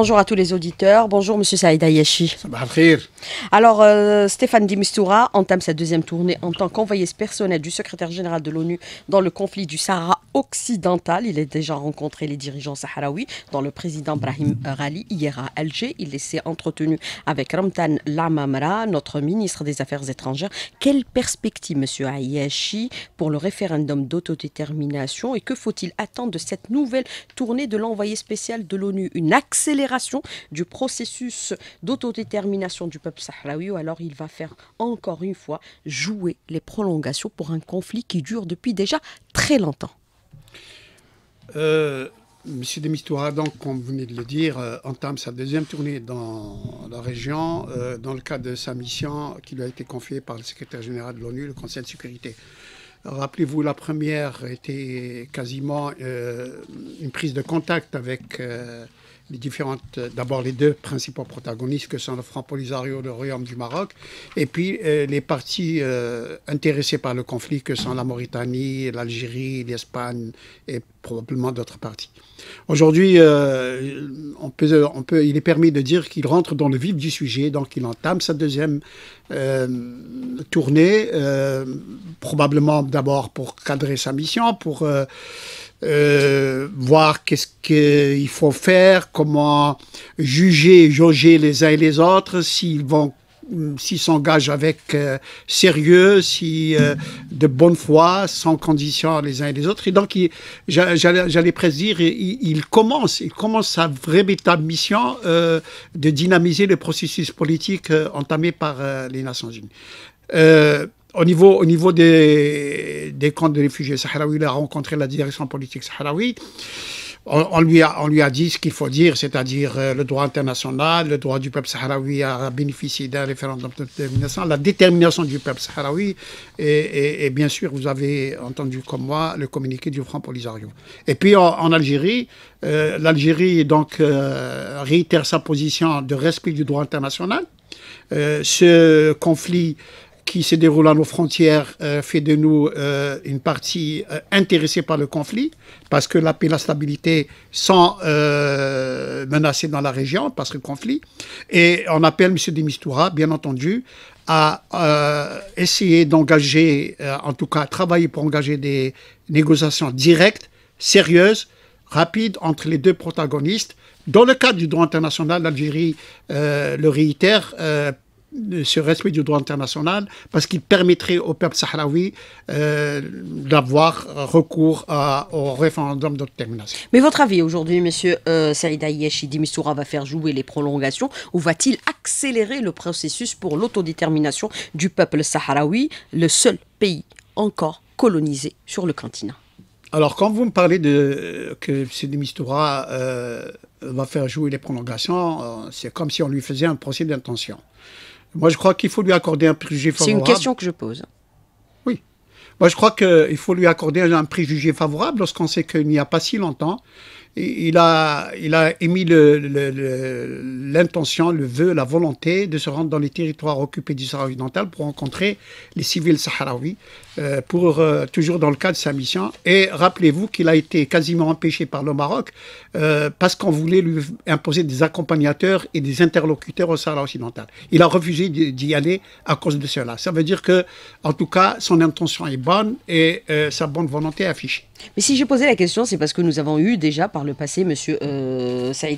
Bonjour à tous les auditeurs. Bonjour, Monsieur Saïd Ayashi. Alors, euh, Stéphane Dimistoura entame sa deuxième tournée en tant qu'envoyé personnel du secrétaire général de l'ONU dans le conflit du Sahara occidental. Il a déjà rencontré les dirigeants sahraouis, dont le président Brahim Rali, hier à Alger. Il s'est entretenu avec Ramtan Lamamra, notre ministre des Affaires étrangères. Quelle perspective, Monsieur Ayashi, pour le référendum d'autodétermination et que faut-il attendre de cette nouvelle tournée de l'envoyé spécial de l'ONU Une accélération du processus d'autodétermination du peuple sahraoui. Alors il va faire encore une fois jouer les prolongations pour un conflit qui dure depuis déjà très longtemps. Euh, Monsieur Demistoura, donc, comme vous venez de le dire, euh, entame sa deuxième tournée dans la région euh, dans le cadre de sa mission qui lui a été confiée par le secrétaire général de l'ONU, le Conseil de sécurité. Rappelez-vous, la première était quasiment une prise de contact avec les différentes, euh, d'abord les deux principaux protagonistes que sont le Front Polisario, le Royaume du Maroc, et puis euh, les parties euh, intéressés par le conflit que sont la Mauritanie, l'Algérie, l'Espagne et probablement d'autres parties. Aujourd'hui, euh, on peut, on peut, il est permis de dire qu'il rentre dans le vif du sujet, donc il entame sa deuxième tournée, probablement d'abord pour cadrer sa mission, pour euh, voir qu'est-ce qu'il faut faire, comment juger, jauger les uns et les autres, s'ils vont s'ils s'engagent avec euh, sérieux, si euh, de bonne foi, sans condition les uns et les autres. Et donc, j'allais presque dire, il, commence, il commence sa véritable mission euh, de dynamiser le processus politique entamé par les Nations Unies au niveau, au niveau des, des camps de réfugiés sahraouis, il a rencontré la direction politique sahraoui. On, lui, a, on lui a dit ce qu'il faut dire, c'est-à-dire euh, le droit international, le droit du peuple sahraoui à bénéficier d'un référendum de détermination, la détermination du peuple sahraoui. Et, bien sûr, vous avez entendu comme moi le communiqué du Front Polisario. Et puis en, Algérie, euh, l'Algérie donc euh, réitère sa position de respect du droit international. ce conflit qui se déroule à nos frontières euh, fait de nous euh, une partie euh, intéressée par le conflit, parce que la paix et la stabilité sont menacées dans la région par ce conflit. Et on appelle M. Demistoura, bien entendu, à essayer d'engager, en tout cas à travailler pour engager des négociations directes, sérieuses, rapides entre les deux protagonistes. Dans le cadre du droit international, l'Algérie le réitère ce respect du droit international parce qu'il permettrait au peuple sahraoui euh, d'avoir recours au référendum d'autodétermination. Mais votre avis aujourd'hui, monsieur euh, Saïda va faire jouer les prolongations ou va-t-il accélérer le processus pour l'autodétermination du peuple sahraoui, le seul pays encore colonisé sur le continent alors, quand vous me parlez de que M. Euh, va faire jouer les prolongations, euh, c'est comme si on lui faisait un procès d'intention. Moi, je crois qu'il faut lui accorder un préjugé favorable. C'est une question que je pose. Oui. Moi, je crois qu'il faut lui accorder un préjugé favorable lorsqu'on sait qu'il n'y a pas si longtemps, il a, émis l'intention, le, vœu, la volonté de se rendre dans les territoires occupés du Sahara occidental pour rencontrer les civils sahraouis, euh, pour, euh, toujours dans le cadre de sa mission. Et rappelez-vous qu'il a été quasiment empêché par le Maroc euh, parce qu'on voulait lui imposer des accompagnateurs et des interlocuteurs au Sahara occidental. Il a refusé d'y aller à cause de cela. Ça veut dire que, en tout cas, son intention est bonne et sa bonne volonté est affichée. Mais si j'ai posé la question, c'est parce que nous avons eu déjà par le passé M. Saïda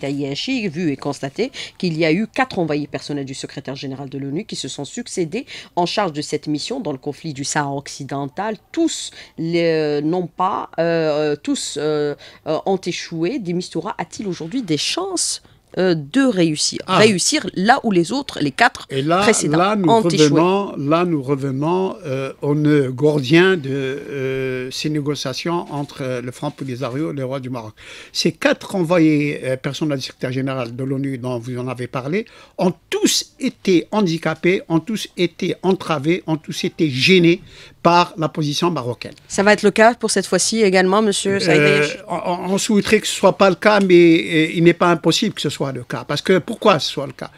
euh, Saïd vu et constaté qu'il y a eu quatre envoyés personnels du secrétaire général de l'ONU qui se sont succédés en charge de cette mission dans le conflit du Sahara occidental. Tous, euh, n'ont pas, euh, tous ont échoué. Demistoura a-t-il aujourd'hui des chances euh, de réussir. Ah. Réussir là où les autres, les quatre Et là, précédents, là, nous ont revenons, Là, nous revenons au euh, nœud gordien de euh, ces négociations entre le franc Polisario et le roi du Maroc. Ces quatre envoyés, personnes du secrétaire général de l'ONU dont vous en avez parlé, ont tous été handicapés, ont tous été entravés, ont tous été gênés par la position marocaine. Ça va être le cas pour cette fois-ci également, monsieur euh, Saïdé on, souhaiterait que ce ne soit pas le cas, mais euh, il n'est pas impossible que ce soit le cas. Parce que pourquoi ce soit le cas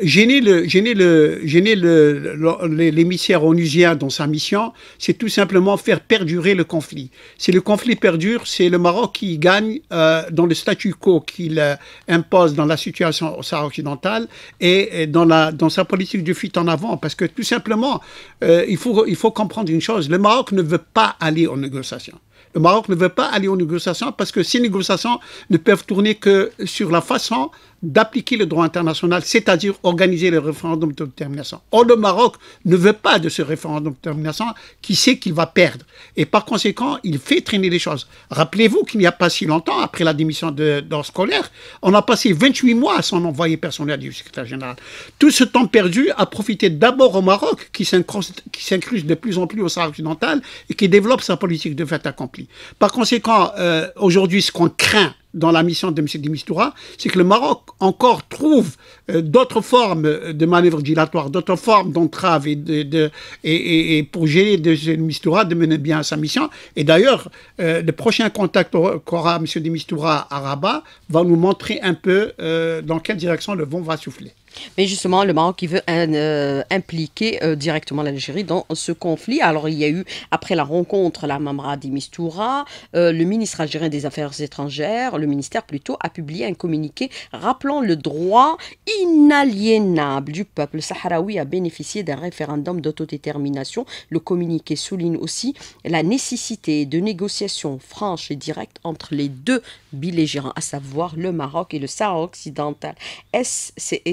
gêner euh, le gêner le le l'émissaire onusien dans sa mission, c'est tout simplement faire perdurer le conflit. Si le conflit perdure, c'est le Maroc qui gagne dans le statu quo qu'il impose dans la situation au Sahara occidental et, dans la dans sa politique de fuite en avant, parce que tout simplement il faut il faut comprendre une chose, le Maroc ne veut pas aller aux négociations. Le Maroc ne veut pas aller aux négociations parce que ces négociations ne peuvent tourner que sur la façon d'appliquer le droit international, c'est-à-dire organiser le référendum d'autodétermination. Or, le Maroc ne veut pas de ce référendum de d'autodétermination qui sait qu'il va perdre. Et par conséquent, il fait traîner les choses. Rappelez-vous qu'il n'y a pas si longtemps, après la démission de, scolaire, on a passé 28 mois à son envoyé personnel du secrétaire général. Tout ce temps perdu a profité d'abord au Maroc, qui s'incruste de plus en plus au Sahara occidental et qui développe sa politique de fait accompli. Par conséquent, euh, aujourd'hui, ce qu'on craint, dans la mission de M. Dimistura, c'est que le Maroc encore trouve euh, d'autres formes de manœuvres dilatoires, d'autres formes d'entraves et, de, et, pour gérer de Mistura de mener bien sa mission. Et d'ailleurs, euh, le prochain contact qu'aura M. Dimistoura à Rabat va nous montrer un peu euh, dans quelle direction le vent va souffler. Mais justement, le Maroc qui veut impliquer directement l'Algérie dans ce conflit. Alors, il y a eu, après la rencontre, la Mamra Dimistoura, le ministre algérien des Affaires étrangères, le ministère plutôt, a publié un communiqué rappelant le droit, inaliénable du peuple sahraoui a bénéficié d'un référendum d'autodétermination. Le communiqué souligne aussi la nécessité de négociations franches et directes entre les deux belligérants, à savoir le Maroc et le Sahara occidental. Et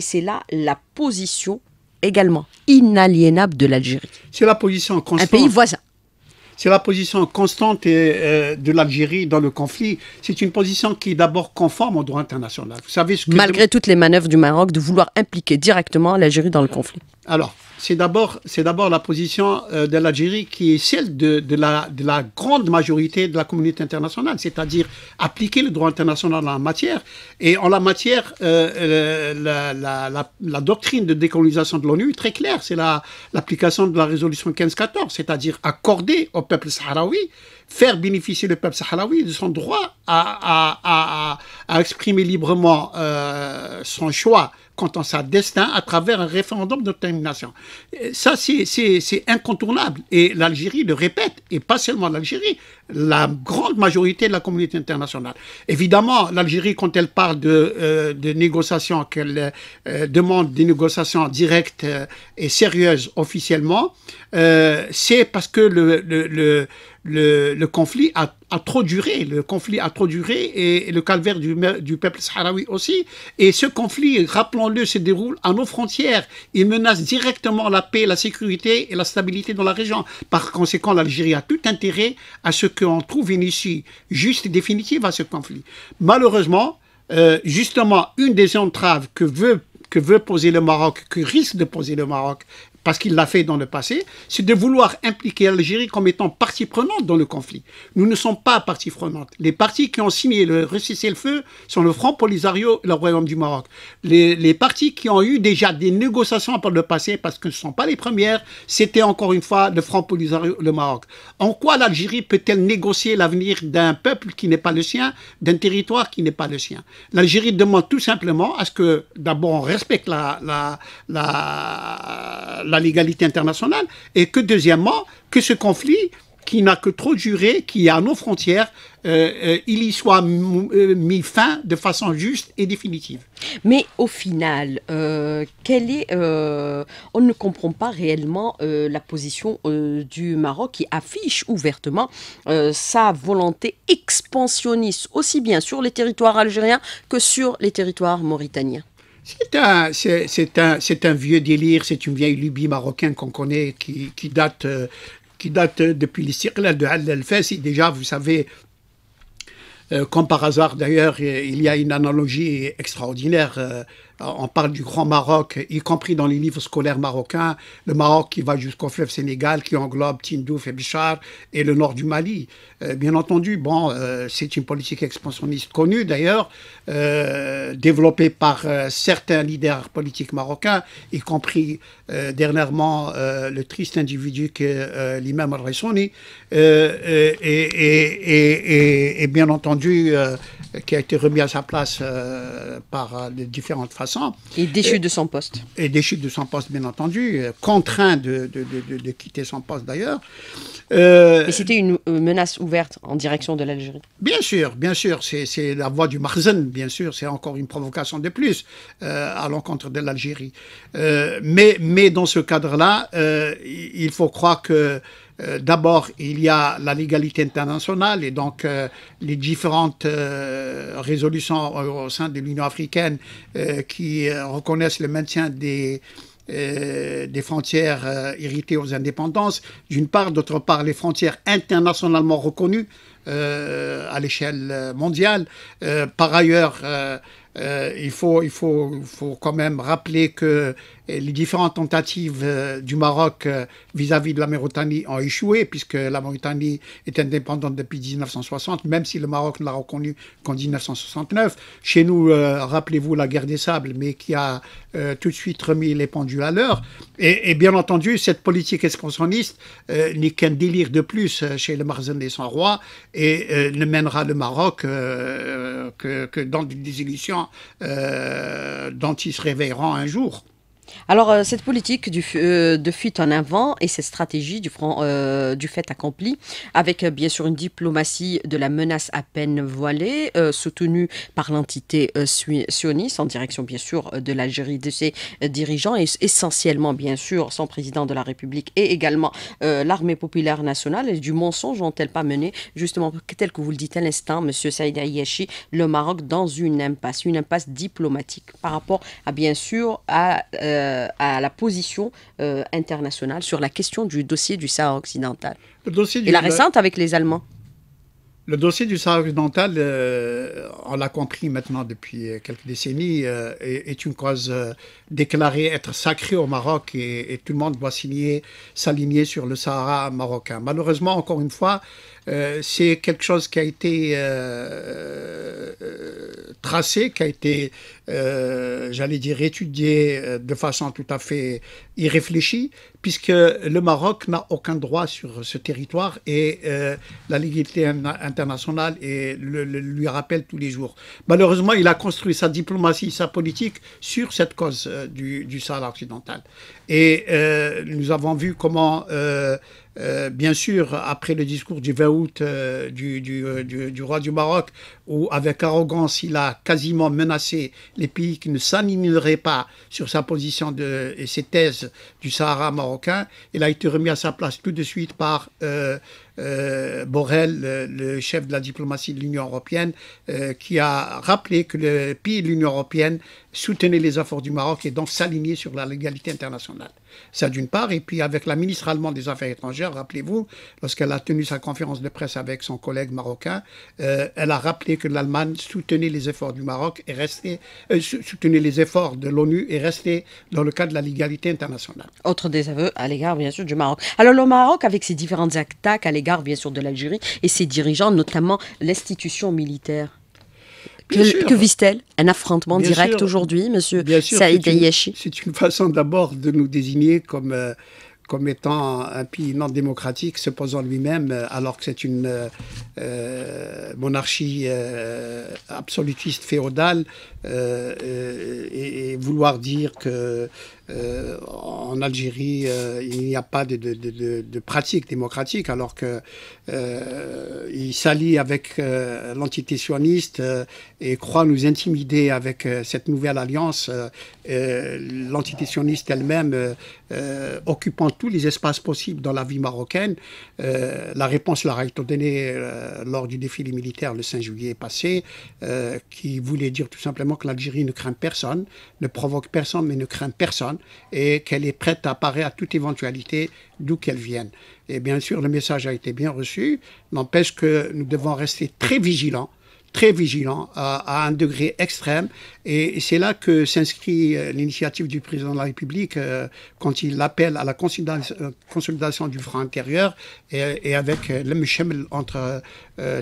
c'est là la position également inaliénable de l'Algérie. C'est la position constante. Un pays voisin c'est la position constante euh, euh, de l'Algérie dans le conflit. C'est une position qui est d'abord conforme au droit international. Vous savez ce que Malgré toutes les manœuvres du Maroc de vouloir impliquer directement l'Algérie dans le conflit. Alors, c'est d'abord, c'est d'abord la position euh, de l'Algérie qui est celle de, la, grande majorité de la communauté internationale, c'est-à-dire appliquer le droit international en matière. Et en la matière, euh, euh, la, doctrine de décolonisation de l'ONU est très claire, c'est l'application de la résolution 1514, c'est-à-dire accorder au peuple sahraoui faire bénéficier le peuple sahraoui de son droit à, exprimer librement son choix quant à sa destin à travers un référendum de termination. Ça, c'est incontournable. Et l'Algérie le répète, et pas seulement l'Algérie, la grande majorité de la communauté internationale. Évidemment, l'Algérie, quand elle parle de, euh, négociations, qu'elle euh, demande des négociations directes euh, et sérieuses officiellement, c'est parce que le le, conflit a, trop duré. Le conflit a trop duré et, le calvaire du, peuple sahraoui aussi. Et ce conflit, rappelons-le, se déroule à nos frontières. Il menace directement la paix, la sécurité et la stabilité dans la région. Par conséquent, l'Algérie a tout intérêt à ce qu'on trouve une issue juste et définitive à ce conflit. Malheureusement, euh, justement, une des entraves que veut que veut poser le Maroc, que risque de poser le Maroc parce qu'il l'a fait dans le passé, c'est de vouloir impliquer l'Algérie comme étant partie prenante dans le conflit. Nous ne sommes pas partie prenante. Les parties qui ont signé le cessez-le-feu sont le Front Polisario et le Royaume du Maroc. Les, les partis qui ont eu déjà des négociations par le passé, parce que ce ne sont pas les premières, c'était encore une fois le Front Polisario et le Maroc. En quoi l'Algérie peut-elle négocier l'avenir d'un peuple qui n'est pas le sien, d'un territoire qui n'est pas le sien L'Algérie demande tout simplement à ce que d'abord on respecte la, la, la la légalité internationale, et que deuxièmement, que ce conflit qui n'a que trop duré, qui est à nos frontières, euh, euh, il y soit euh, mis fin de façon juste et définitive. Mais au final, est, on ne comprend pas réellement la position du Maroc qui affiche ouvertement sa volonté expansionniste, aussi bien sur les territoires algériens que sur les territoires mauritaniens. C'est un, c'est, un, vieux délire, c'est une vieille lubie marocaine qu'on connaît qui, date, euh, qui date depuis les siècles de Al Déjà, vous savez, euh, comme par hasard d'ailleurs, il y a une analogie extraordinaire euh, on parle du Grand Maroc, y compris dans les livres scolaires marocains, le Maroc qui va jusqu'au fleuve Sénégal, qui englobe Tindouf et Bichar, et le nord du Mali. Euh, bien entendu, bon, euh, c'est une politique expansionniste connue d'ailleurs, euh, développée par certains leaders politiques marocains, y compris dernièrement le triste individu que l'imam al raisoni et, bien entendu, qui a été remis à sa place par les différentes façons et déchu de son poste. Et déchu de son poste, bien entendu, euh, contraint de, de, de, quitter son poste d'ailleurs. Euh, et c'était une euh, menace ouverte en direction de l'Algérie. Bien sûr, bien sûr, c'est la voix du Marzen, bien sûr, c'est encore une provocation de plus à l'encontre de l'Algérie. mais, mais dans ce cadre-là, il faut croire que euh, d'abord, il y a la légalité internationale et donc euh, les différentes euh, résolutions au, sein de l'Union africaine qui reconnaissent le maintien des, des frontières héritées aux indépendances, d'une part, d'autre part, les frontières internationalement reconnues à l'échelle mondiale. par ailleurs, euh, il, faut, il faut, quand même rappeler que euh, les différentes tentatives euh, du Maroc vis-à-vis de la Mauritanie ont échoué, puisque la Mauritanie est indépendante depuis 1960, même si le Maroc ne l'a reconnue qu'en 1969. Chez nous, rappelez-vous la guerre des sables, mais qui a tout de suite remis les pendules à l'heure. Et, bien entendu, cette politique expansionniste n'est qu'un délire de plus chez le et sans roi et ne mènera le Maroc que, dans des désillusion euh, dont ils se réveilleront un jour. Alors, euh, cette politique du, euh, de fuite en avant et cette stratégie du, euh, fait accompli, avec bien sûr une diplomatie de la menace à peine voilée, soutenue par l'entité sioniste, en direction bien sûr de l'Algérie, de ses dirigeants, et essentiellement bien sûr son président de la République et également l'armée populaire nationale, et du mensonge ont-elles pas mené, justement, tel que vous le dites à l'instant, Monsieur Saïd Ayashi, le Maroc dans une impasse, une impasse diplomatique par rapport à bien sûr à euh, à la position euh, internationale sur la question du dossier du Sahara occidental. Et la récente avec les Allemands. Le dossier du Sahara occidental, euh, on l'a compris maintenant depuis euh, quelques décennies, euh, est, une cause déclarée être sacrée au Maroc et, et tout le monde doit s'aligner sur le Sahara marocain. Malheureusement, encore une fois, c'est quelque chose qui a été tracé, qui a été, j'allais dire, étudié de façon tout à fait irréfléchie puisque le Maroc n'a aucun droit sur ce territoire et euh, la légalité internationale lui rappelle tous les jours. Malheureusement, il a construit sa diplomatie, sa politique sur cette cause euh, du, du Sahara occidental. Et euh, nous avons vu comment euh, bien sûr, après le discours du 20 août euh, euh, du, roi du Maroc, où avec arrogance il a quasiment menacé les pays qui ne s'animeraient pas sur sa position de, et ses thèses du Sahara marocain, il a été remis à sa place tout de suite par Borrell, le, le, chef de la diplomatie de l'Union européenne, qui a rappelé que les pays de l'Union européenne soutenait les efforts du Maroc et donc s'aligner sur la légalité internationale. Ça d'une part, et puis avec la ministre allemande des Affaires étrangères, rappelez-vous, lorsqu'elle a tenu sa conférence de presse avec son collègue marocain, euh, elle a rappelé que l'Allemagne soutenait les efforts du Maroc et restait, euh, soutenait les efforts de l'ONU et restait dans le cadre de la légalité internationale. Autre désaveu à l'égard, bien sûr, du Maroc. Alors le Maroc, avec ses différentes attaques à l'égard, bien sûr, de l'Algérie et ses dirigeants, notamment l'institution militaire que, vise-t-elle Un affrontement direct aujourd'hui, monsieur Saïd C'est une façon d'abord de nous désigner comme euh, comme étant un pays non démocratique se posant lui-même euh, alors que c'est une euh, monarchie euh, absolutiste féodale et, vouloir dire que en Algérie il n'y a pas de, pratique démocratique alors que il s'allie avec l'entité sioniste et croit nous intimider avec cette nouvelle alliance l'entité elle-même occupant tous les espaces possibles dans la vie marocaine. Euh, la réponse leur a été donnée euh, lors du défilé militaire le 5 juillet passé, euh, qui voulait dire tout simplement que l'Algérie ne craint personne, ne provoque personne, mais ne craint personne, et qu'elle est prête à parer à toute éventualité d'où qu'elle vienne. Et bien sûr, le message a été bien reçu, n'empêche que nous devons rester très vigilants très vigilants, à, un degré extrême et c'est là que s'inscrit euh, l'initiative du président de la République euh, quand il appelle à la euh, consolidation, du front intérieur et, avec le Mishemel entre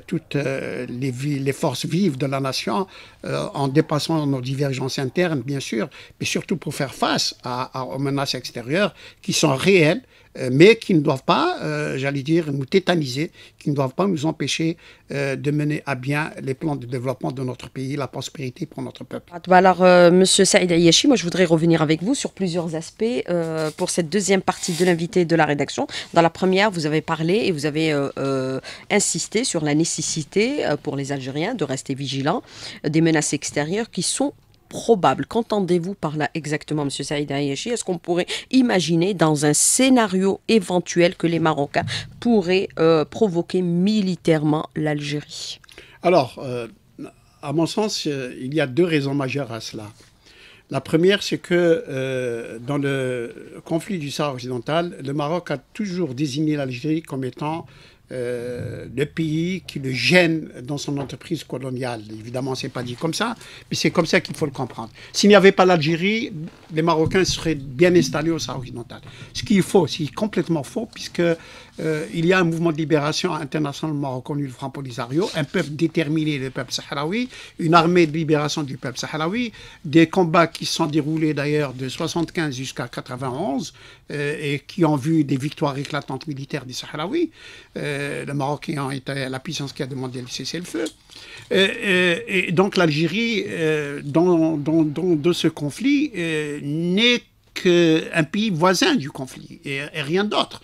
toutes les, forces vives de la nation, en dépassant nos divergences internes, bien sûr, mais surtout pour faire face aux menaces extérieures qui sont réelles mais qui ne doivent pas, j'allais dire, nous tétaniser, qui ne doivent pas nous empêcher de mener à bien les plans de développement de notre pays, la prospérité pour notre peuple. Bah, bah, alors, M. Euh, Monsieur Saïd Ayashi, moi je voudrais revenir avec vous sur plusieurs aspects euh, pour cette deuxième partie de l'invité de la rédaction. Dans la première, vous avez parlé et vous avez euh, insisté sur la nécessité pour les Algériens de rester vigilants des menaces extérieures qui sont probables. Qu'entendez-vous par là exactement, M. Saïd Ayashi Est-ce qu'on pourrait imaginer dans un scénario éventuel que les Marocains pourraient provoquer militairement l'Algérie Alors, à mon sens, euh, il y a deux raisons majeures à cela. La première, c'est que euh, dans le conflit du Sahara occidental, le Maroc a toujours désigné l'Algérie comme étant euh, le pays qui le gêne dans son entreprise coloniale. Évidemment, c'est pas dit comme ça, mais c'est comme ça qu'il faut le comprendre. S'il n'y avait pas l'Algérie, les Marocains seraient bien installés au Sahara occidental. Ce qui est faux, c'est complètement faux, puisque euh, il y a un mouvement de libération internationalement reconnu, le Front Polisario, un peuple déterminé, le peuple sahraoui, une armée de libération du peuple sahraoui, des combats qui se sont déroulés d'ailleurs de 75 jusqu'à 1991 euh, et qui ont vu des victoires éclatantes militaires des Sahraouis. Euh, le Maroc ayant la puissance qui a demandé le cessez-le-feu. et donc l'Algérie, dans, de ce conflit, n'est qu'un pays voisin du conflit et rien d'autre.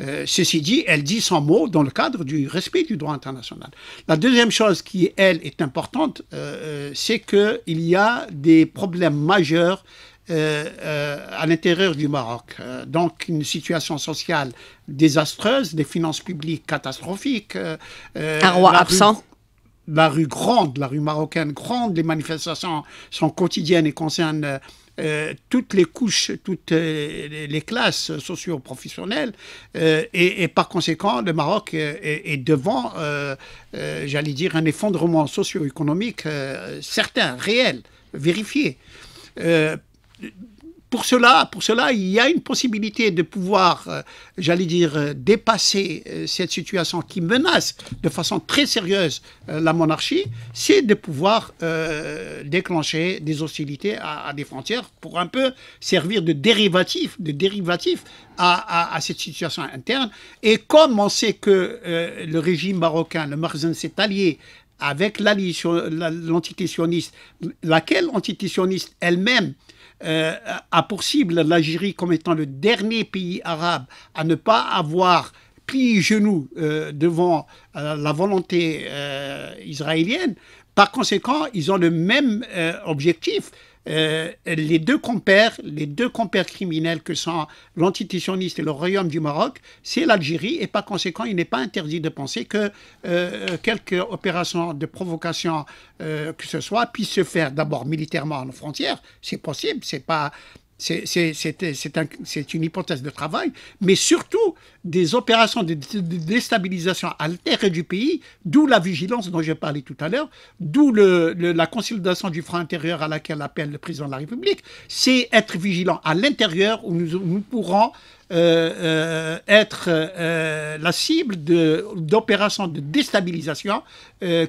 Euh, ceci dit, elle dit son mot dans le cadre du respect du droit international. La deuxième chose qui, elle, est importante, euh, euh, c'est qu'il y a des problèmes majeurs à l'intérieur du Maroc. donc une situation sociale désastreuse, des finances publiques catastrophiques. Un roi absent la rue grande, la rue marocaine grande, les manifestations sont quotidiennes et concernent euh, toutes les couches, toutes euh, les classes socio-professionnelles. Euh, et, par conséquent, le Maroc est, devant, j'allais dire, un effondrement socio-économique certain, réel, vérifié pour cela, pour cela, il y a une possibilité de pouvoir, euh, j'allais dire, euh, dépasser euh, cette situation qui menace de façon très sérieuse la monarchie, c'est de pouvoir déclencher des hostilités à, des frontières pour un peu servir de dérivatif, de dérivatif à, cette situation interne. Et comme on sait que le régime marocain, le Marzen, s'est allié avec l'entité laquelle entité elle-même euh, a pour cible l'Algérie comme étant le dernier pays arabe à ne pas avoir pris genou euh, devant euh, la volonté israélienne, par conséquent, ils ont le même objectif, euh, les deux compères, les deux compères criminels que sont l'entité et le royaume du Maroc, c'est l'Algérie et par conséquent, il n'est pas interdit de penser que quelques euh, quelque opération de provocation euh, que ce soit puisse se faire d'abord militairement à nos frontières, c'est possible, c'est pas c'est une hypothèse de travail, mais surtout des opérations de, déstabilisation à l'intérieur du pays, d'où la vigilance dont j'ai parlé tout à l'heure, d'où la consolidation du front intérieur à laquelle appelle le président de la République. C'est être vigilant à l'intérieur où nous, pourrons euh, euh, être euh, la cible d'opérations de, déstabilisation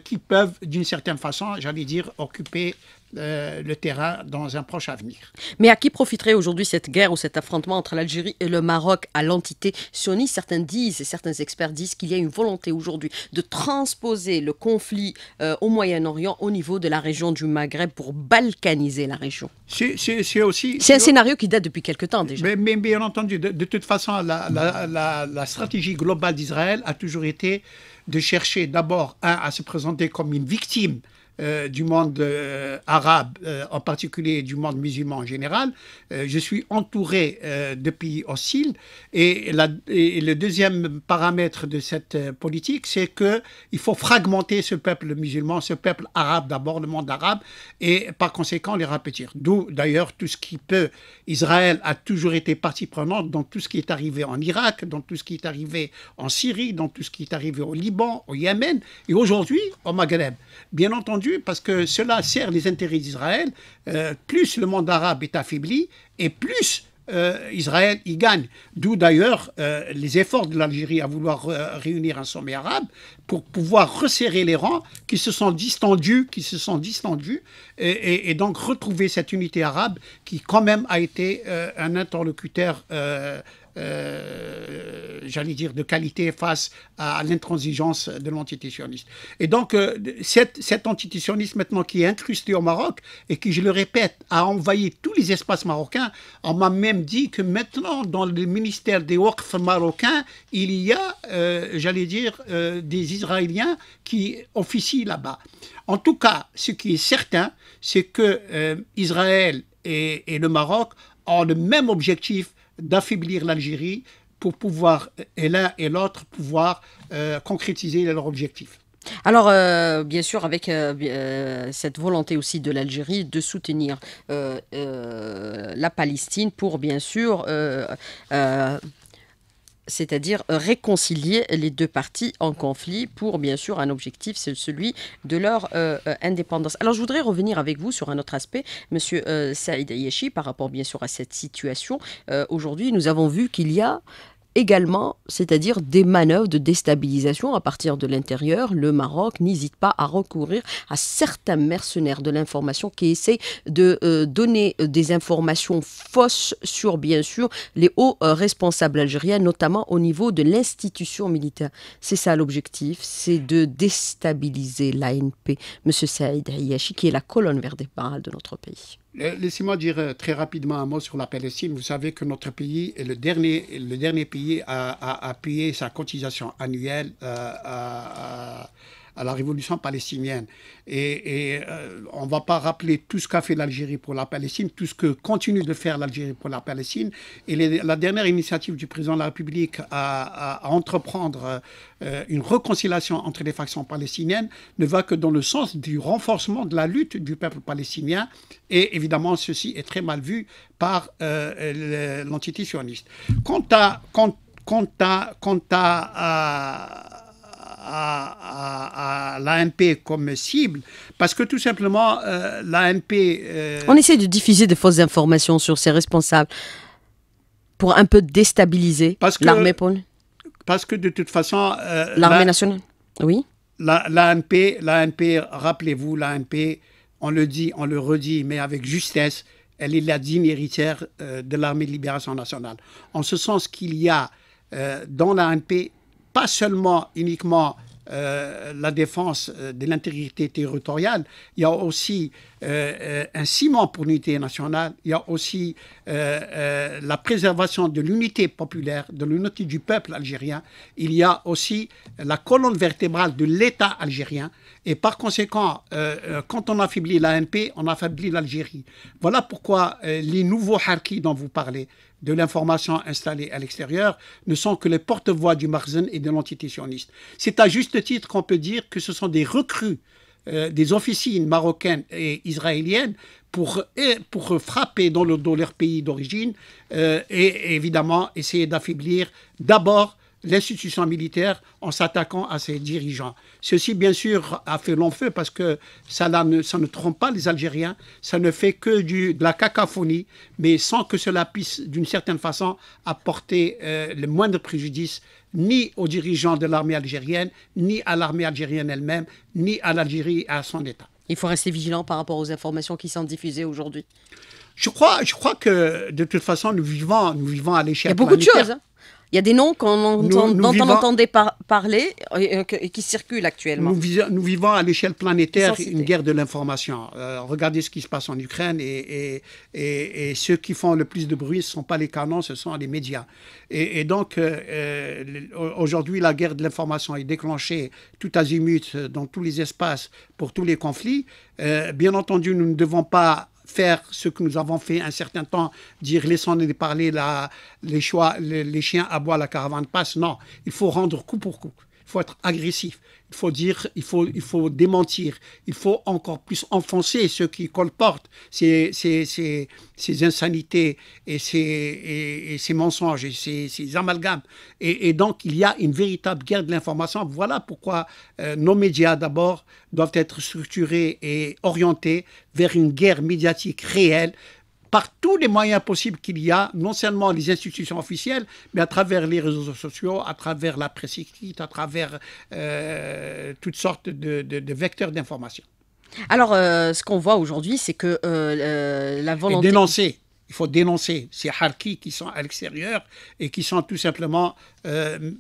qui peuvent, d'une certaine façon, j'allais dire, occuper euh, le terrain dans un proche avenir. Mais à qui profiterait aujourd'hui cette guerre ou cet affrontement entre l'Algérie et le Maroc à l'entité sioniste Certains disent et certains experts disent qu'il y a une volonté aujourd'hui de transposer le conflit euh, au Moyen-Orient au niveau de la région du Maghreb pour balkaniser la région. C'est aussi. C'est un scénario qui date depuis quelque temps déjà. Mais, bien entendu, de, toute façon, la stratégie globale d'Israël a toujours été de chercher d'abord à se présenter comme une victime euh, du monde euh, arabe, euh, en particulier du monde musulman en général. je suis entouré de pays hostiles. Et, le deuxième paramètre de cette politique, c'est qu'il faut fragmenter ce peuple musulman, ce peuple arabe d'abord, le monde arabe, et par conséquent les rapetir. D'où d'ailleurs tout ce qui peut. Israël a toujours été partie prenante dans tout ce qui est arrivé en Irak, dans tout ce qui est arrivé en Syrie, dans tout ce qui est arrivé au Liban, au Yémen et aujourd'hui au Maghreb. Bien entendu, parce que cela sert les intérêts d'Israël. Euh, plus le monde arabe est affaibli, et plus euh, Israël y gagne. D'où d'ailleurs euh, les efforts de l'Algérie à vouloir réunir un sommet arabe pour pouvoir resserrer les rangs qui se sont distendus, qui se sont distendus, et, et donc retrouver cette unité arabe qui quand même a été un interlocuteur euh, j'allais dire, de qualité face à l'intransigeance de l'antitationniste. Et donc, euh, cette cet, antitationniste maintenant qui est incrusté au Maroc et qui, je le répète, a envahi tous les espaces marocains, on m'a même dit que maintenant, dans le ministère des Waqf marocains, il y a, euh, j'allais dire, des Israéliens qui officient là-bas. En tout cas, ce qui est certain, c'est que Israël et, et le Maroc ont le même objectif d'affaiblir l'Algérie pour pouvoir, et l'un et l'autre, pouvoir euh, concrétiser leur objectif. Alors, euh, bien sûr, avec euh, cette volonté aussi de l'Algérie de soutenir la Palestine pour, bien sûr, c'est-à-dire réconcilier les deux parties en conflit pour, bien sûr, un objectif, c'est celui de leur euh, indépendance. Alors, je voudrais revenir avec vous sur un autre aspect, Monsieur euh, Saïd par rapport, bien sûr, à cette situation. Euh, aujourd'hui, nous avons vu qu'il y a également, c'est-à-dire des manœuvres de déstabilisation à partir de l'intérieur. Le Maroc n'hésite pas à recourir à certains mercenaires de l'information qui essaient de euh, donner euh, des informations fausses sur, bien sûr, les hauts euh, responsables algériens, notamment au niveau de l'institution militaire. C'est ça l'objectif, c'est de déstabiliser l'ANP, M. Saïd Hayashi, qui est la colonne vertébrale de notre pays. Euh, laissez-moi dire euh, très rapidement un mot sur la Palestine. Vous savez que notre pays est le dernier, le dernier pays à, à, payer sa cotisation annuelle euh, à à la révolution palestinienne. Et, euh, on ne va pas rappeler tout ce qu'a fait l'Algérie pour la Palestine, tout ce que continue de faire l'Algérie pour la Palestine. Et la dernière initiative du président de la République à, entreprendre euh, une réconciliation entre les factions palestiniennes ne va que dans le sens du renforcement de la lutte du peuple palestinien. Et évidemment, ceci est très mal vu par euh, l'entité sioniste. Quant à... Quant, à, quant à à, l'AMP comme cible, parce que tout simplement, euh, l'AMP... Euh, on essaie de diffuser des fausses informations sur ses responsables pour un peu déstabiliser l'armée pôle. Parce que de toute façon... Euh, l'armée nationale, oui. L'AMP, la, l'AMP rappelez-vous, l'AMP, on le dit, on le redit, mais avec justesse, elle est la digne héritière euh, de l'armée de libération nationale. En ce sens qu'il y a dans l'AMP pas seulement uniquement euh, la défense euh, de l'intégrité territoriale, il y a aussi euh, un ciment pour l'unité nationale, il y a aussi la préservation de l'unité populaire, de l'unité du peuple algérien, il y a aussi la colonne vertébrale de l'État algérien. Et par conséquent, quand on affaiblit l'ANP, on affaiblit l'Algérie. Voilà pourquoi les nouveaux harkis dont vous parlez, de l'information installée à l'extérieur ne sont que les porte-voix du Marzen et de l'entité sioniste. C'est à juste titre qu'on peut dire que ce sont des recrues euh, des officines marocaines et israéliennes pour, pour frapper dans, le, dos leur pays d'origine euh, et évidemment essayer d'affaiblir d'abord l'institution militaire en s'attaquant à ses dirigeants. Ceci, bien sûr, a fait long feu parce que ça, ne, ne trompe pas les Algériens, ça ne fait que du, de la cacophonie, mais sans que cela puisse, d'une certaine façon, apporter euh, le moindre préjudice ni aux dirigeants de l'armée algérienne, ni à l'armée algérienne elle-même, ni à l'Algérie et à son État. Il faut rester vigilant par rapport aux informations qui sont diffusées aujourd'hui. Je crois, je crois que de toute façon, nous vivons, nous vivons à l'échelle Il y a beaucoup de choses. Hein. Il y a des noms qu'on dont on entendait parler euh, et, qui circulent actuellement. Nous, vivons à l'échelle planétaire une guerre de l'information. Euh, regardez ce qui se passe en Ukraine et, ceux qui font le plus de bruit, ce ne sont pas les canons, ce sont les médias. Et, donc, euh, aujourd'hui, la guerre de l'information est déclenchée tout azimut dans tous les espaces pour tous les conflits. bien entendu, nous ne devons pas faire ce que nous avons fait un certain temps, dire laissons nous parler, les, choix, les chiens aboient, la caravane passe. Non, il faut rendre coup pour coup. Il faut être agressif, il faut dire, il faut, il faut démentir, il faut encore plus enfoncer ceux qui colportent ces, insanités et ces, mensonges et ces, amalgames. Et, donc, il y a une véritable guerre de l'information. Voilà pourquoi euh, nos médias, d'abord, doivent être structurés et orientés vers une guerre médiatique réelle par tous les moyens possibles qu'il y a, non seulement les institutions officielles, mais à travers les réseaux sociaux, à travers la presse écrite, à travers euh, toutes sortes de, vecteurs d'information. Alors, euh, ce qu'on voit aujourd'hui, c'est que euh, la volonté... dénoncer, il faut dénoncer ces harkis qui sont à l'extérieur et qui sont tout simplement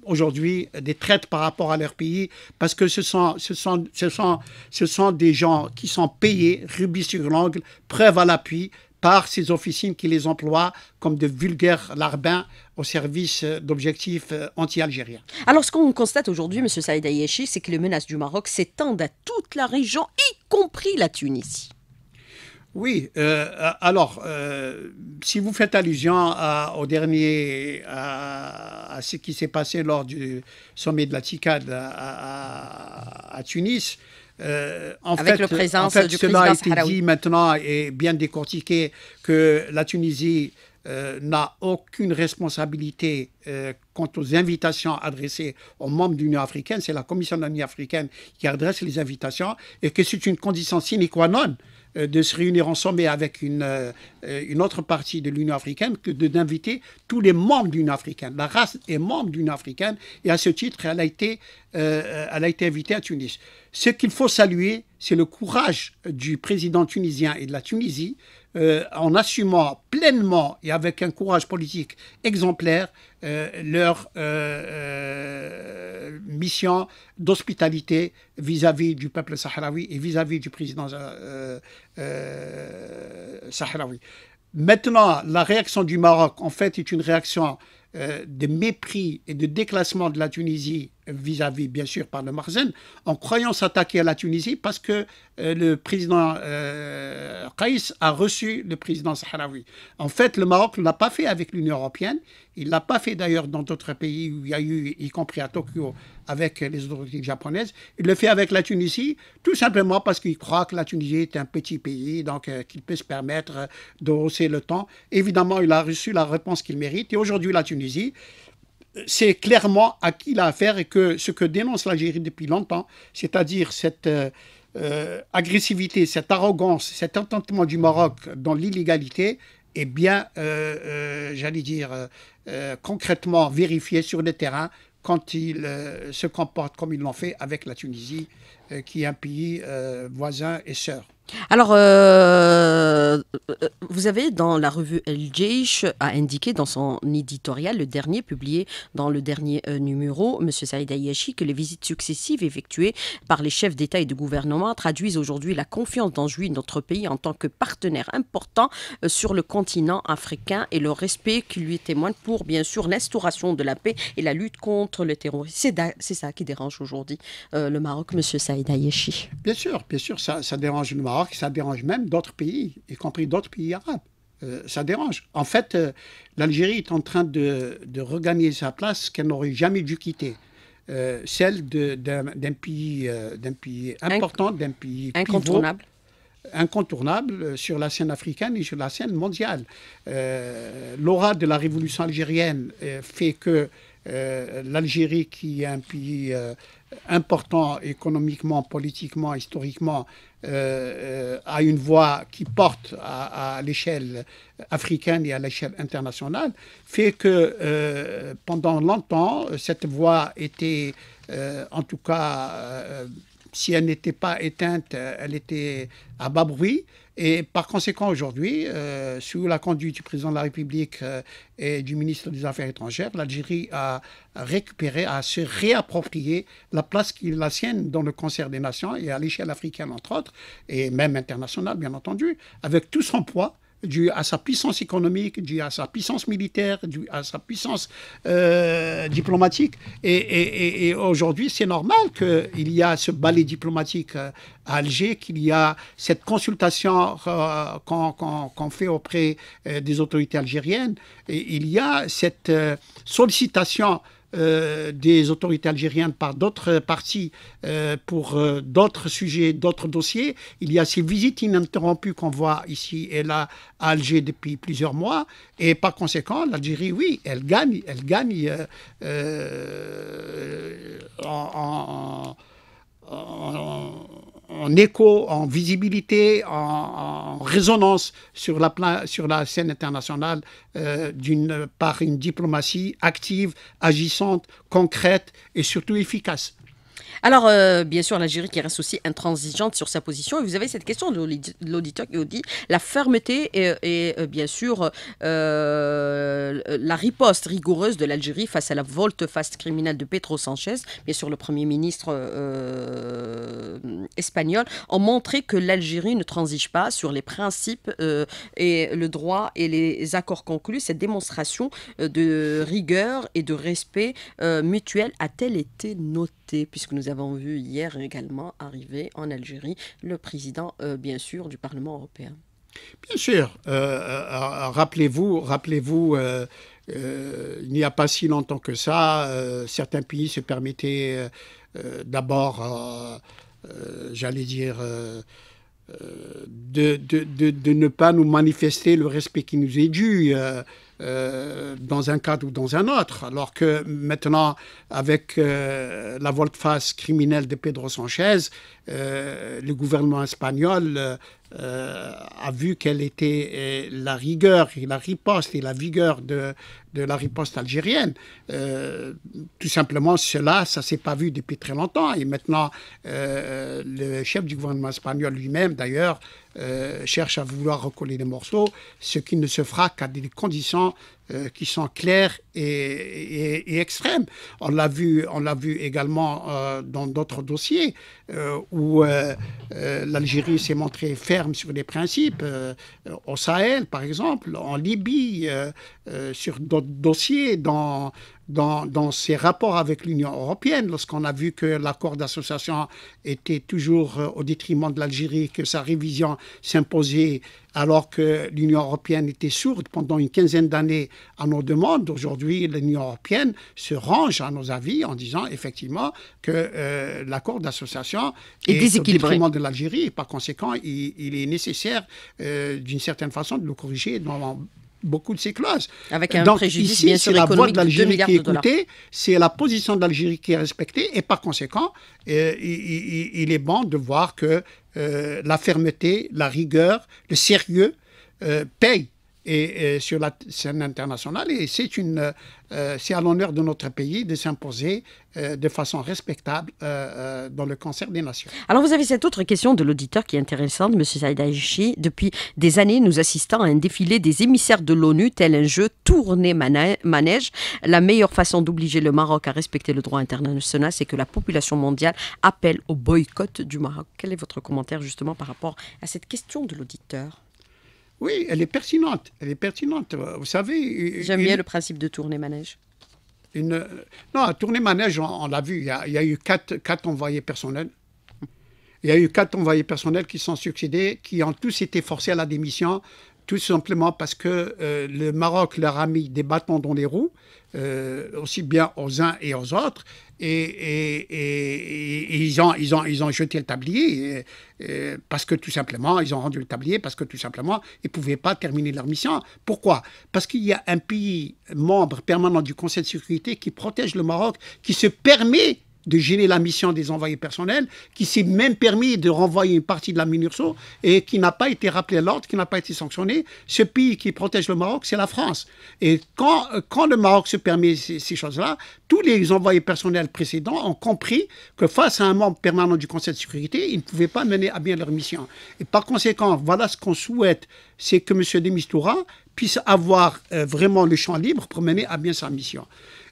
aujourd'hui des traites par rapport à leur pays parce que ce sont, ce sont, ce sont, ce sont des gens qui sont payés, rubis sur l'angle, preuve à l'appui, par ces officines qui les emploient comme de vulgaires larbins au service euh, d'objectifs euh, anti-algériens. Alors ce qu'on constate aujourd'hui, M. Saïd Ayeshi, c'est que les menaces du Maroc s'étendent à toute la région, y compris la Tunisie. Oui, euh, alors, si vous faites allusion à, au dernier, à, ce qui s'est passé lors du sommet de la TICAD à, à Tunis, euh, en, fait, le du cela a été dit maintenant et bien décortiqué que la Tunisie euh, n'a aucune responsabilité euh, quant aux invitations adressées aux membres de l'Union africaine. C'est la Commission de l'Union africaine qui adresse les invitations et que c'est une condition sine qua non euh, de se réunir ensemble avec euh, une, autre partie de l'Union africaine que d'inviter tous les membres l'Union africaine. La race est membre l'Union africaine et à ce titre, euh, elle a été invitée à Tunis. Ce qu'il faut saluer, c'est le courage du président tunisien et de la Tunisie euh, en assumant pleinement et avec un courage politique exemplaire euh, leur euh, mission d'hospitalité vis-à-vis du peuple sahraoui et vis-à-vis du président sahraoui. Maintenant, la réaction du Maroc, en fait, est une réaction de mépris et de déclassement de la Tunisie vis-à-vis, bien sûr, par le Marzen, en croyant s'attaquer à la Tunisie parce que euh, le président Kais euh, a reçu le président Sahraoui. En fait, le Maroc ne l'a pas fait avec l'Union européenne. Il ne l'a pas fait d'ailleurs dans d'autres pays où il y a eu, y compris à Tokyo, avec les autorités japonaises. Il le fait avec la Tunisie, tout simplement parce qu'il croit que la Tunisie est un petit pays, donc euh, qu'il peut se permettre de hausser le temps. Évidemment, il a reçu la réponse qu'il mérite. Et aujourd'hui, la Tunisie, c'est clairement à qui il a affaire et que ce que dénonce l'Algérie depuis longtemps, c'est-à-dire cette euh, euh, agressivité, cette arrogance, cet ententement du Maroc dans l'illégalité, est bien, euh, j'allais dire, concrètement vérifié sur le terrain quand il se comporte comme ils l'ont fait avec la Tunisie euh, qui est un pays euh, voisin et sœur. Alors, euh, vous avez dans la revue El a indiqué dans son éditorial, le dernier publié dans le dernier numéro, M. Saïd Ayashi, que les visites successives effectuées par les chefs d'État et de gouvernement traduisent aujourd'hui la confiance dont notre pays en tant que partenaire important sur le continent africain et le respect qui lui témoigne pour, bien sûr, l'instauration de la paix et la lutte contre le terrorisme. C'est ça qui dérange aujourd'hui le Maroc, M. Saïd. Daïchi. Bien sûr, bien sûr, ça, dérange le Maroc, ça dérange même d'autres pays, y compris d'autres pays arabes. Euh, ça dérange. En fait, euh, l'Algérie est en train de, regagner sa place qu'elle n'aurait jamais dû quitter. Euh, celle d'un pays, pays important, d'un pays incontournable. incontournable sur la scène africaine et sur la scène mondiale. L'aura de la révolution algérienne fait que l'Algérie, qui est un pays important économiquement, politiquement, historiquement, euh, euh une voie qui porte à, l'échelle africaine et à l'échelle internationale, fait que euh, pendant longtemps, cette voie était, euh, en tout cas, si elle n'était pas éteinte, elle était à bas bruit. Et par conséquent, aujourd'hui, euh, sous la conduite du président de la République euh, et du ministre des Affaires étrangères, l'Algérie a récupéré, a se réapproprié la place qui est la sienne dans le concert des nations et à l'échelle africaine, entre autres, et même internationale, bien entendu, avec tout son poids dû à sa puissance économique, dû à sa puissance militaire, dû à sa puissance euh, diplomatique. Et, et, et aujourd'hui, c'est normal qu'il y a ce balai diplomatique euh, à Alger, qu'il y a cette consultation euh, qu'on fait auprès des autorités algériennes. Et il y a cette sollicitation euh, des autorités algériennes par d'autres parties euh, pour euh, d'autres sujets, d'autres dossiers. Il y a ces visites ininterrompues qu'on voit ici et là à Alger depuis plusieurs mois. Et par conséquent, l'Algérie, oui, elle gagne, elle gagne en en écho, en visibilité, en, résonance sur la, sur la scène internationale euh, d'une, par une diplomatie active, agissante, concrète et surtout efficace. Alors, euh, bien sûr, l'Algérie qui reste aussi intransigeante sur sa position. Et vous avez cette question de l'auditeur qui dit la fermeté et, euh, bien sûr euh, la riposte rigoureuse de l'Algérie face à la volte-face criminelle de Pedro Sanchez. Bien sûr, le Premier ministre espagnol ont montré que l'Algérie ne transige pas sur les principes et le droit et les accords conclus. Cette démonstration de rigueur et de respect mutuel a-t-elle été notée puisque nous avons vu hier également arriver en Algérie le président, euh, bien sûr, du Parlement européen. Bien sûr. Euh, euh, rappelez-vous, rappelez-vous, il n'y a pas si longtemps que ça, certains pays se permettaient d'abord, j'allais dire, de, de, ne pas nous manifester le respect qui nous est dû. Euh, dans un cadre ou dans un autre. Alors que maintenant, avec euh, la volte-face criminelle de Pedro Sanchez, euh, le gouvernement espagnol a vu quelle était la rigueur et la riposte et la vigueur de, de la riposte algérienne. Euh, tout simplement, cela, ça ne s'est pas vu depuis très longtemps. Et maintenant, euh, le chef du gouvernement espagnol lui-même, d'ailleurs, euh, cherche à vouloir recoller les morceaux, ce qui ne se fera qu'à des conditions euh, qui sont claires et, extrêmes. On l'a vu, on l'a vu également euh, dans d'autres dossiers euh, où l'Algérie s'est montrée ferme sur les principes, au Sahel par exemple, en Libye, sur d'autres dossiers, dans dans, ses rapports avec l'Union européenne, lorsqu'on a vu que l'accord d'association était toujours euh, au détriment de l'Algérie, que sa révision s'imposait alors que l'Union européenne était sourde pendant une quinzaine d'années à nos demandes. Aujourd'hui, l'Union européenne se range à nos avis en disant effectivement que euh, l'accord d'association est, au détriment de l'Algérie et par conséquent, il, est nécessaire euh, d'une certaine façon de le corriger dans beaucoup de ces clauses. Avec un Donc, ici, c'est la voix de l'Algérie qui est écoutée, c'est la position de l'Algérie qui est respectée, et par conséquent, euh, il, est bon de voir que euh, la fermeté, la rigueur, le sérieux euh, payent et, sur la scène internationale. Et c'est une, euh, euh, c'est à l'honneur de notre pays de s'imposer euh, de façon respectable dans le concert des nations. Alors vous avez cette autre question de l'auditeur qui est intéressante, M. Saïdaïchi. Depuis des années, nous assistons à un défilé des émissaires de l'ONU, tel un jeu tourné manège. La meilleure façon d'obliger le Maroc à respecter le droit international, c'est que la population mondiale appelle au boycott du Maroc. Quel est votre commentaire justement par rapport à cette question de l'auditeur oui, elle est pertinente. Elle est pertinente. Vous savez. J'aime bien le principe de tourner manège. Non, tournée manège, on, l'a vu. Il y, a, eu quatre, quatre envoyés personnels. Il y a eu quatre envoyés personnels qui sont succédés, qui ont tous été forcés à la démission tout simplement parce que euh, le Maroc leur a mis des bâtons dans les roues, euh, aussi bien aux uns et aux autres, et, ils, ont, ils, ont, ils ont jeté le tablier, parce que tout simplement, ils ont rendu le tablier, parce que tout simplement, ils ne pouvaient pas terminer leur mission. Pourquoi Parce qu'il y a un pays membre permanent du Conseil de sécurité qui protège le Maroc, qui se permet de gêner la mission des envoyés personnels, qui s'est même permis de renvoyer une partie de la MINURSO et qui n'a pas été rappelé à l'ordre, qui n'a pas été sanctionné. Ce pays qui protège le Maroc, c'est la France. Et quand, euh, quand le Maroc se permet ces, choses-là, tous les envoyés personnels précédents ont compris que face à un membre permanent du Conseil de sécurité, ils ne pouvaient pas mener à bien leur mission. Et par conséquent, voilà ce qu'on souhaite, c'est que M. Demistoura puisse avoir euh, vraiment le champ libre pour mener à bien sa mission.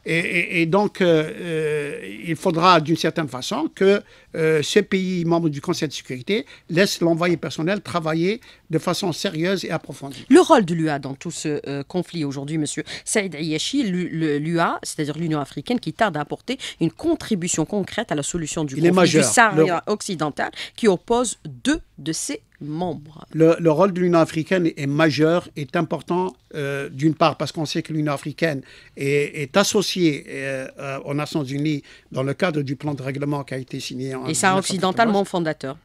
Et, donc, euh, euh, il faudra d'une certaine façon que euh, ces pays membres du Conseil de sécurité laissent l'envoyé personnel travailler de façon sérieuse et approfondie. Le rôle de l'UA dans tout ce conflit aujourd'hui, monsieur Saïd Ayashi, l'UA, c'est-à-dire l'Union africaine, qui tarde à apporter une contribution concrète à la solution du conflit du Sahara occidental qui oppose deux de ses membres. Le, rôle de l'Union africaine est majeur, est important, d'une part parce qu'on sait que l'Union africaine est associée euh, euh aux Nations Unies dans le cadre du plan de règlement qui a été signé en. Et ça occidentalement fondateur.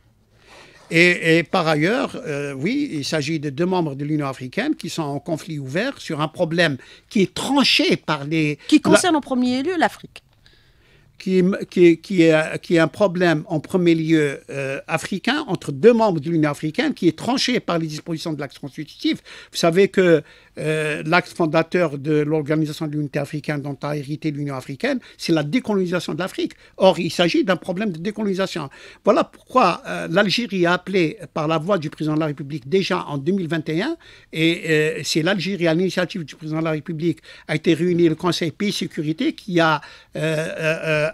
Et, par ailleurs, euh, oui, il s'agit de deux membres de l'Union africaine qui sont en conflit ouvert sur un problème qui est tranché par les. Qui concerne en premier lieu l'Afrique. Qui, qui, qui, est, qui, est, un problème en premier lieu euh, africain entre deux membres de l'Union africaine qui est tranché par les dispositions de l'acte constitutif. Vous savez que euh, l'acte fondateur de l'Organisation de l'Unité africaine dont a hérité l'Union africaine, c'est la décolonisation de l'Afrique. Or, il s'agit d'un problème de décolonisation. Voilà pourquoi euh, l'Algérie a appelé par la voix du président de la République déjà en 2021, et euh, c'est l'Algérie, à l'initiative du président de la République, a été réuni le Conseil Pays-Sécurité qui a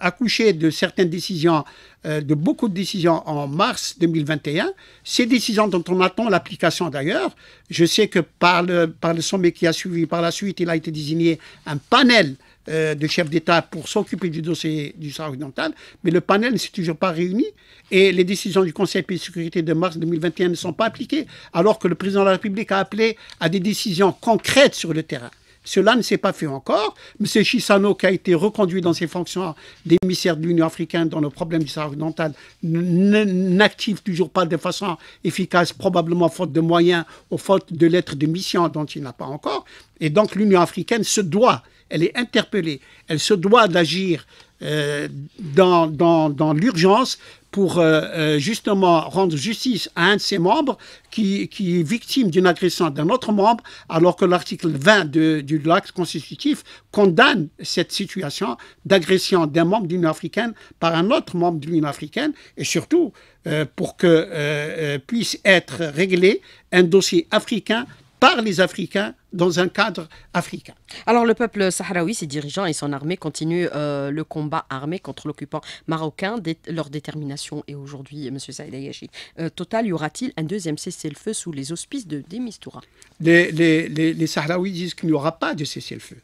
accouché de certaines décisions de beaucoup de décisions en mars 2021. Ces décisions dont on attend l'application d'ailleurs, je sais que par le, par le mais qui a suivi par la suite, il a été désigné un panel euh, de chefs d'État pour s'occuper du dossier du Sahara occidental, mais le panel ne s'est toujours pas réuni et les décisions du Conseil de sécurité de mars 2021 ne sont pas appliquées, alors que le président de la République a appelé à des décisions concrètes sur le terrain. Cela ne s'est pas fait encore. M. Chissano, qui a été reconduit dans ses fonctions d'émissaire de l'Union africaine dans le problème du Sahara oriental, n'active toujours pas de façon efficace, probablement faute de moyens ou faute de lettres de mission dont il n'a pas encore. Et donc l'Union africaine se doit, elle est interpellée, elle se doit d'agir euh, dans, l'urgence pour euh, euh, justement rendre justice à un de ses membres qui, est victime d'une agression d'un autre membre, alors que l'article 20 du de l'acte constitutif condamne cette situation d'agression d'un membre de l'Union africaine par un autre membre de l'Union africaine, et surtout pour que puisse être réglé un dossier africain par les Africains dans un cadre africain. Alors le peuple sahraoui, ses dirigeants et son armée continuent euh, le combat armé contre l'occupant marocain. leur détermination est aujourd'hui, M. Saïd Ayashi, euh, Y aura-t-il un deuxième cessez-le-feu sous les auspices de Démistoura les, les, les Sahraouis disent qu'il n'y aura pas de cessez-le-feu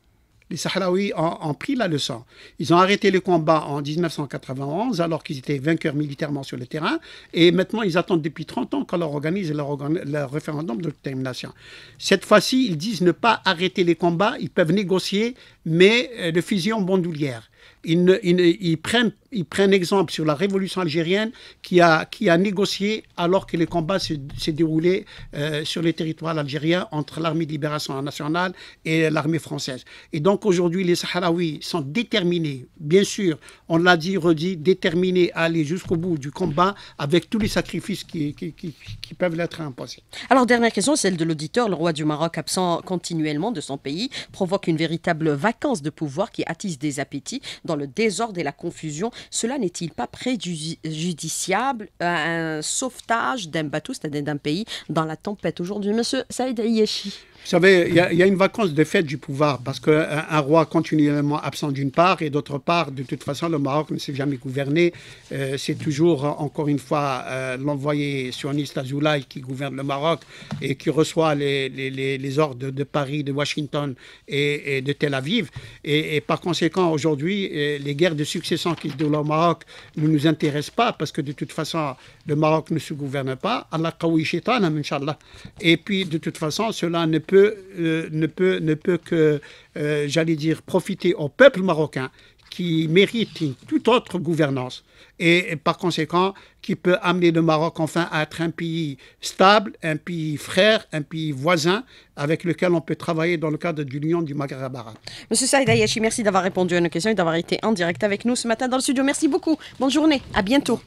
les Sahraouis ont, pris la leçon. Ils ont arrêté les combat en 1991 alors qu'ils étaient vainqueurs militairement sur le terrain et maintenant ils attendent depuis 30 ans qu'on leur organise le référendum de détermination. Cette fois-ci, ils disent ne pas arrêter les combats, ils peuvent négocier, mais de euh, fusion bandoulière. Ils, prennent, exemple sur la révolution algérienne qui a, qui a négocié alors que les combats s'est déroulé euh, sur les territoires algériens entre l'armée de libération nationale et l'armée française. Et donc aujourd'hui, les Sahraouis sont déterminés, bien sûr, on l'a dit, redit, déterminés à aller jusqu'au bout du combat avec tous les sacrifices qui, qui peuvent l'être imposés. Alors, dernière question, celle de l'auditeur. Le roi du Maroc, absent continuellement de son pays, provoque une véritable vacance de pouvoir qui attise des appétits dans le désordre et la confusion, cela n'est-il pas préjudiciable à un sauvetage d'un bateau, c'est-à-dire d'un pays, dans la tempête Aujourd'hui, monsieur Saïd Ayeshi. Vous savez, il y, a une vacance de fait du pouvoir, parce qu'un un roi continuellement absent d'une part, et d'autre part, de toute façon, le Maroc ne s'est jamais gouverné. Euh, c'est toujours, encore une fois, euh, l'envoyé sioniste Azoulay qui gouverne le Maroc et qui reçoit les, ordres de, Paris, de Washington et, de Tel Aviv. Et, par conséquent, aujourd'hui, euh, les guerres de succession qui se déroulent au Maroc ne nous intéressent pas, parce que de toute façon, le Maroc ne se gouverne pas. Allah Inch'Allah. Et puis, de toute façon, cela ne peut, euh, ne peut, ne peut que, euh, j'allais dire, profiter au peuple marocain qui mérite une toute autre gouvernance et, par conséquent qui peut amener le Maroc enfin à être un pays stable, un pays frère, un pays voisin avec lequel on peut travailler dans le cadre de l'Union du Maghreb arabe. Monsieur Saïd merci d'avoir répondu à nos questions et d'avoir été en direct avec nous ce matin dans le studio. Merci beaucoup. Bonne journée. À bientôt.